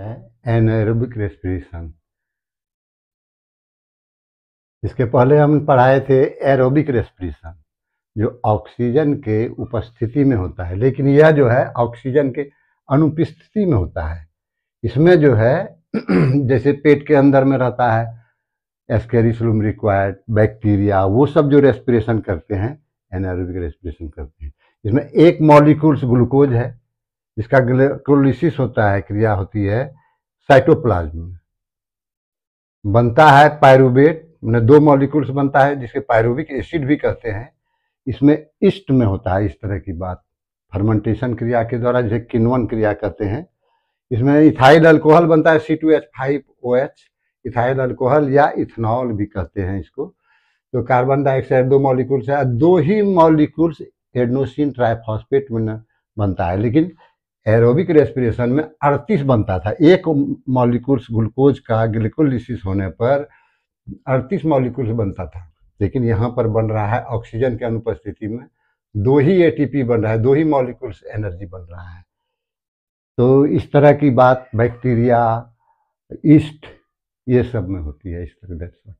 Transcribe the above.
एनरबिक respiration इसके पहले हम पढ़ाए थे एरोबिक रेस्पिरेशन जो ऑक्सीजन के उपस्थिति में होता है लेकिन यह जो है ऑक्सीजन के अनुपस्थिति में होता है इसमें जो है जैसे पेट के अंदर में रहता है एस्केरिसम रिक्वायर्ड बैक्टीरिया वो सब जो रेस्पिरेशन करते हैं एनरोबिक रेस्पिरेशन करते हैं इसमें एक मॉलिक्यूल्स ग्लूकोज है जिसका ग्लोकोलिसिस होता है क्रिया होती है साइटोप्लाज्म बनता है पायरुबेट मैंने दो मॉलिक्यूल्स बनता है जिसे पायरुबिक एसिड भी कहते हैं इसमें ईस्ट में होता है इस तरह की बात फर्मेंटेशन क्रिया के द्वारा जिसे किन्वन क्रिया कहते हैं इसमें इथाइल अल्कोहल बनता है C two H five O H ethyl alcohol या इथनॉल भी कहते हैं इसको तो कार्बन डाइऑक्साइड दो मॉलिक्यूल्स है दो ही मॉलिक्यूल्स एडनोसिन ट्राइफॉस्फेट में बनता है लेकिन एरोबिक रेस्पिरेशन में 38 बनता था एक मॉलिक्यूल्स ग्लूकोज का ग्लिकोलिसिस होने पर 38 मॉलिक्यूल्स बनता था लेकिन यहाँ पर बन रहा है ऑक्सीजन के अनुपस्थिति में दो ही एटीपी बन रहा है दो ही मॉलिक्यूल्स एनर्जी बन रहा है तो इस तरह की बात बैक्टीरिया ईस्ट ये सब में होती है इस तरह